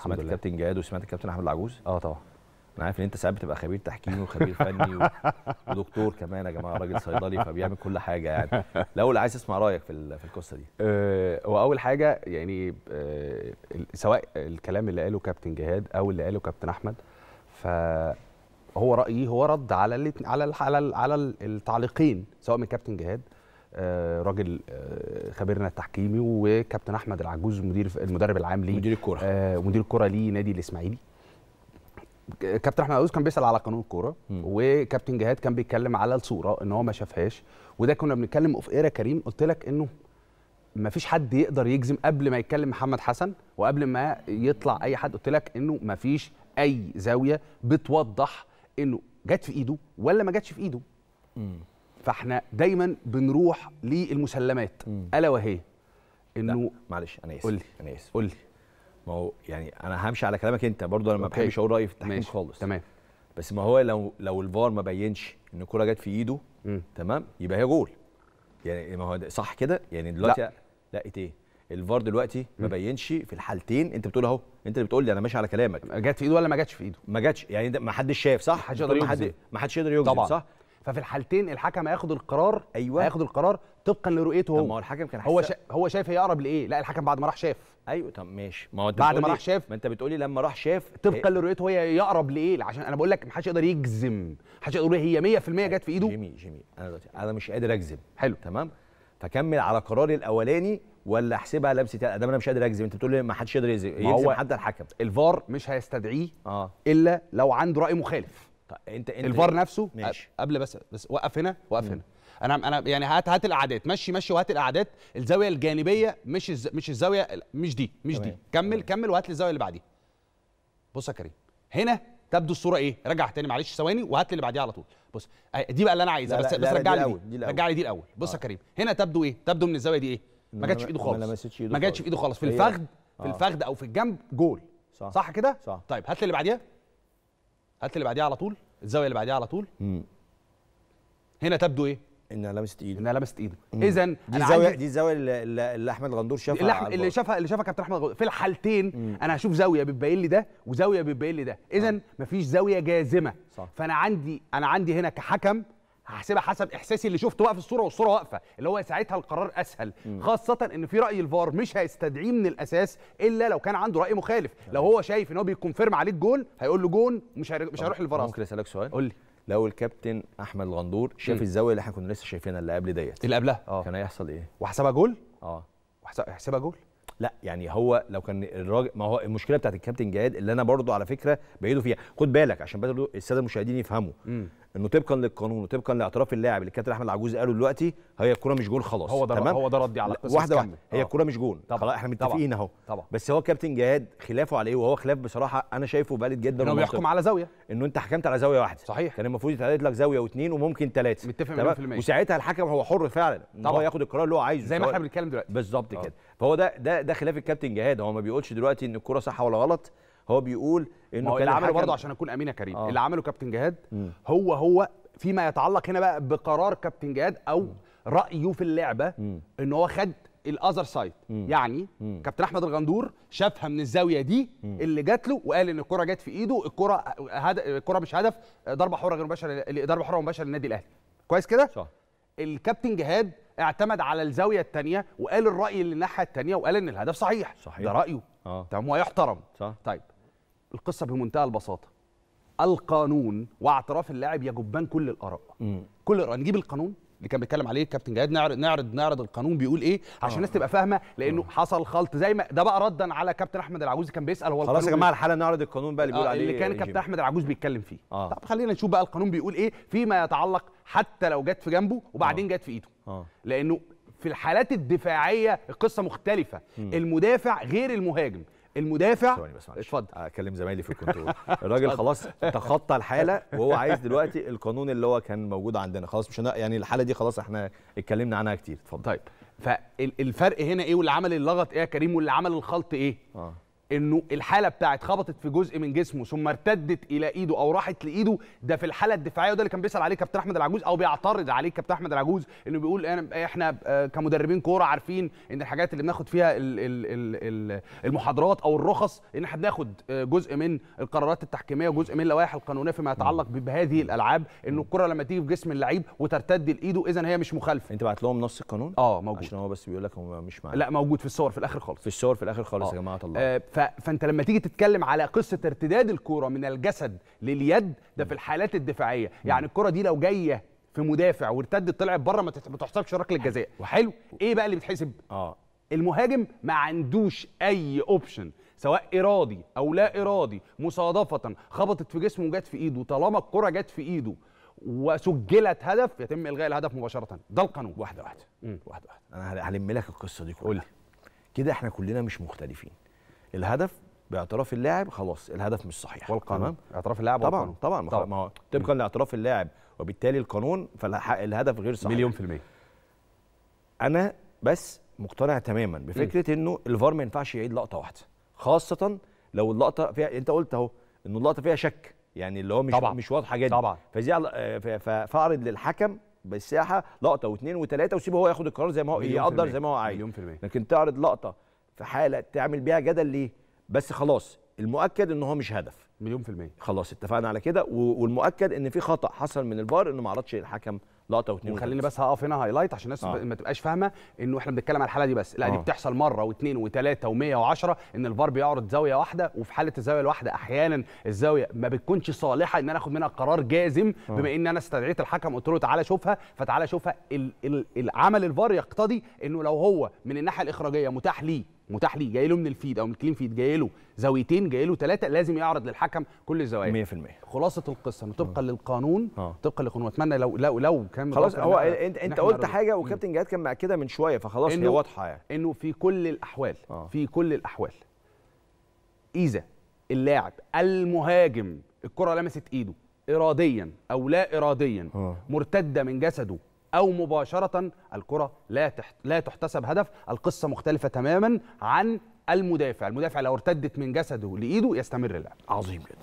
سمعت الكابتن جهاد وسمعت الكابتن احمد العجوز اه طبعا انا عارف ان انت ساعات بتبقى خبير تحكيم وخبير فني ودكتور كمان يا جماعه راجل صيدلي فبيعمل كل حاجه يعني الاول عايز اسمع رايك في في القصه دي أه هو اول حاجه يعني أه سواء الكلام اللي قاله كابتن جهاد او اللي قاله كابتن احمد فهو رايي هو رد على على على, على التعليقين سواء من كابتن جهاد آه، راجل آه، خبيرنا التحكيمي وكابتن احمد العجوز مدير المدرب العام ليه مدير الكوره آه، مدير الكوره لنادي الاسماعيلي كابتن احمد العجوز كان بيسال على قانون الكوره وكابتن جهاد كان بيتكلم على الصوره ان هو ما شافهاش وده كنا بنتكلم اوف ايرا كريم قلت لك انه ما فيش حد يقدر يجزم قبل ما يتكلم محمد حسن وقبل ما يطلع اي حد قلت لك انه ما فيش اي زاويه بتوضح انه جت في ايده ولا ما جتش في ايده مم. فاحنا دايما بنروح للمسلمات الا وهي انه معلش انا اسف قولي انا اسف قول لي ما هو يعني انا همشي على كلامك انت برضه انا ما بحبش اقول رايي في التحكيم خالص تمام بس ما هو لو لو الفار ما بينش ان الكوره جت في ايده مم. تمام يبقى هي جول يعني ما هو صح كده يعني دلوقتي لا, لا ايه الفار دلوقتي ما بينش في الحالتين انت بتقول اهو انت اللي بتقول لي انا ماشي على كلامك جت في ايده ولا ما جتش في ايده ما جتش يعني ما حدش شاف صح ما حدش يقدر يجزم ما حدش يقدر يجزم صح ففي الحالتين الحكم هياخد القرار ايوه هياخد القرار طبقا لرؤيته هو ما هو الحكم كان هو شا... هو شايف هي اقرب لايه لا الحكم بعد ما راح شاف ايوه طب ماشي ما هو بعد ما راح شاف ما انت بتقولي لما راح شاف طبقا هي... لرؤيته هي يقرب لايه عشان انا بقول لك ما حدش يقدر يجزم حدش يقدر يقول هي 100% جت في ايده جيمي جيمي انا دلوقتي انا مش قادر اجزم حلو تمام فكمل على قراري الاولاني ولا احسبها لبسه ده انا مش قادر اجزم انت بتقول لي ما حدش يقدر يجزم حتى الحكم الفار مش هيستدعيه آه. الا لو عنده راي مخالف طيب انت انت الفار إيه؟ نفسه ماشي. قبل بس بس وقف هنا وقف هنا انا انا يعني هات هات الاعداد مشي مشي وهات الاعداد الزاويه الجانبيه مش الز... مش الزاويه مش دي مش دي كمل كمل وهات لي الزاويه اللي بعديها بص يا كريم هنا تبدو الصوره ايه رجع تاني معلش ثواني وهات لي اللي بعديها على طول بص دي بقى اللي انا عايزها بس لا بس رجع لي دي, رجع لي دي الاول بص يا آه. كريم هنا تبدو ايه تبدو من الزاويه دي ايه ما جاتش في ايده خالص ما جاتش في ايده خالص في الفخذ آه. في الفخذ او في الجنب جول صح, صح كده طيب هات لي اللي بعديها هات اللي بعديها على طول الزاويه اللي بعديها على طول مم. هنا تبدو ايه انها لمست ايده انها لمست ايده اذا دي الزاويه دي الزاويه اللي, اللي احمد غندور شافها اللي, اللي شافها اللي شافها كابتن احمد غندور في الحالتين مم. انا هشوف زاويه بتبين لي ده وزاويه بتبين لي ده اذا آه. مفيش زاويه جازمه صح. فانا عندي انا عندي هنا كحكم هحسبها حسب احساسي اللي شفته بقى في الصوره والصوره واقفه اللي هو ساعتها القرار اسهل مم. خاصه ان في راي الفار مش هيستدعيه من الاساس الا لو كان عنده راي مخالف يعني لو هو شايف ان هو بيكونفيرم عليه الجول هيقول له جون مش مش هيروح للفار ممكن اسالك سؤال قول لي لو الكابتن احمد الغندور شاف الزاويه اللي احنا كنا لسه شايفينها اللي قبل ديت اللي قبلها أوه. كان آه. هيحصل ايه وحسبها جول اه وحسبها جول لا يعني هو لو كان الراجل ما هو المشكله بتاعت الكابتن جهاد اللي انا برضو على فكره بعيده فيها خد بالك عشان برضو الساده المشاهدين يفهموا انه طبقا للقانون وطبقا لاعتراف اللاعب اللي كابتن احمد العجوز قاله دلوقتي هي الكوره مش جون خلاص هو ده تمام؟ هو ده ردي على القصه واحده واحده هي الكوره مش جون خلاص احنا متفقين اهو بس هو كابتن جهاد خلافه على ايه وهو خلاف بصراحه انا شايفه بالد جدا انه بيحكم على زاويه انه انت حكمت على زاويه واحده صحيح كان المفروض يتعادل لك زاويه واثنين وممكن ثلاثه متفق 100% وساعتها الحكم هو حر فعلا ان هو ياخد القرار اللي هو عايزه زي ما احنا بنتكلم دلوقتي بالظبط كده آه. فهو ده ده ده خلاف الكابتن جهاد هو ما بيقولش دلوقتي ان الكوره صح ولا غلط هو بيقول انه اللي عمله برضه عشان اكون امين يا كريم آه. اللي عمله كابتن جهاد هو هو فيما يتعلق هنا بقى بقرار كابتن جهاد او م. رايه في اللعبه ان هو خد الاذر سايد يعني م. كابتن احمد الغندور شافها من الزاويه دي م. اللي جات له وقال ان الكره جت في ايده الكره هد... الكره مش هدف ضربه حره غير مباشره ضربه حره مباشره للنادي الاهلي كويس كده صح الكابتن جهاد اعتمد على الزاويه الثانيه وقال الراي اللي الناحيه الثانيه وقال ان الهدف صحيح, صحيح. ده رايه اه تمام ويحترم صح طيب القصه بمنتهى البساطه القانون واعتراف اللاعب يجبان كل الاراء مم. كل الاراء نجيب القانون اللي كان بيتكلم عليه الكابتن جهاد نعرض نعرض نعرض القانون بيقول ايه عشان آه. الناس تبقى فاهمه لانه أوه. حصل خلط زي ما ده بقى ردا على كابتن احمد العجوز كان بيسال هو خلاص يا جماعه إيه؟ الحاله نعرض القانون بقى اللي بيقول آه عليه اللي كان كابتن احمد العجوز بيتكلم فيه آه. طب خلينا نشوف بقى القانون بيقول ايه فيما يتعلق حتى لو جت في جنبه وبعدين آه. جت في ايده آه. لانه في الحالات الدفاعيه القصه مختلفه م. المدافع غير المهاجم المدافع اتفضل اكلم زمايلي في الكنترول الراجل خلاص تخطى الحاله وهو عايز دلوقتي القانون اللي هو كان موجود عندنا خلاص مش يعني الحاله دي خلاص احنا اتكلمنا عنها كتير اتفضل طيب فالفرق هنا ايه واللي عمل اللغط ايه يا كريم واللي عمل الخلط ايه؟ اه انه الحاله بتاعت خبطت في جزء من جسمه ثم ارتدت الى ايده او راحت لايده ده في الحاله الدفاعيه وده اللي كان بيسال عليه كابتن احمد العجوز او بيعترض عليه كابتن احمد العجوز انه بيقول أنا احنا آه، كمدربين كوره عارفين ان الحاجات اللي بناخد فيها المحاضرات او الرخص ان احنا بناخد آه، جزء من القرارات التحكيميه وجزء من اللوائح القانونيه فيما يتعلق بهذه الالعاب انه الكره لما تيجي في جسم اللعيب وترتد لايده اذا هي مش مخالفه انت بعت لهم نص القانون اه موجود عشان هو بس بيقول لك مش معانا لا موجود في الصور في الاخر خالص في الصور في الاخر خالص آه. يا جماعه الله آه فانت لما تيجي تتكلم على قصه ارتداد الكوره من الجسد لليد ده في الحالات الدفاعيه يعني الكوره دي لو جايه في مدافع وارتدت طلعت بره ما تحسبش ركله جزاء وحلو ايه بقى اللي بيتحسب اه المهاجم ما عندوش اي اوبشن سواء ارادي او لا ارادي مصادفه خبطت في جسمه وجت في ايده طالما الكره جت في ايده وسجلت هدف يتم الغاء الهدف مباشره ده القانون واحده واحده واحده واحده انا هلم لك القصه دي كلها كده احنا كلنا مش مختلفين الهدف باعتراف اللاعب خلاص الهدف مش صحيح والقانون اعتراف اللاعب طبعا والقانون. طبعا طبعا ما هو طبقا لاعتراف اللاعب وبالتالي القانون فالهدف غير صحيح مليون في المية انا بس مقتنع تماما بفكره م. انه الفار ما ينفعش يعيد لقطه واحده خاصه لو اللقطه فيها انت قلت اهو انه اللقطه فيها شك يعني اللي هو مش طبعا. مش واضحه جدا طبعا فزي فاعرض للحكم بالساحه لقطه واثنين وثلاثه وسيبه هو ياخد القرار زي ما هو يقدر زي ما هو عايز مليون في الميه لكن تعرض لقطه في حاله تعمل بيها جدل ليه بس خلاص المؤكد ان هو مش هدف مليون في المية خلاص اتفقنا على كده والمؤكد ان في خطأ حصل من الفار انه ما عرضش الحكم لقطه واثنين وخليني بس هقف هنا هايلايت عشان الناس آه. ما تبقاش فاهمه انه احنا بنتكلم على الحاله دي بس لا آه. دي بتحصل مره واثنين وثلاثه و110 ان الفار بيعرض زاويه واحده وفي حاله الزاويه الواحده احيانا الزاويه ما بتكونش صالحه ان انا اخد منها قرار جازم آه. بما ان انا استدعيت الحكم قلت له تعالى شوفها فتعالى شوفها العمل الفار يقتضي انه لو هو من الناحيه الاخراجيه متاح ليه متاح ليه جاي له من الفيد او من الكلين فيد جاي له زاويتين جاي له ثلاثه لازم يعرض للحكم كل الزوايا 100% خلاصه القصه انه طبقا آه. للقانون آه. طبقا للقانون اتمنى لو لو لو كان خلاص هو انت انت قلت حاجه وكابتن جهاد كان مأكدها من شويه فخلاص هي واضحه يعني انه في كل الاحوال آه. في كل الاحوال اذا اللاعب المهاجم الكره لمست ايده اراديا او لا اراديا آه. مرتده من جسده او مباشره الكره لا تحت لا تحتسب هدف القصه مختلفه تماما عن المدافع المدافع لو ارتدت من جسده لايده يستمر اللعب عظيم جدا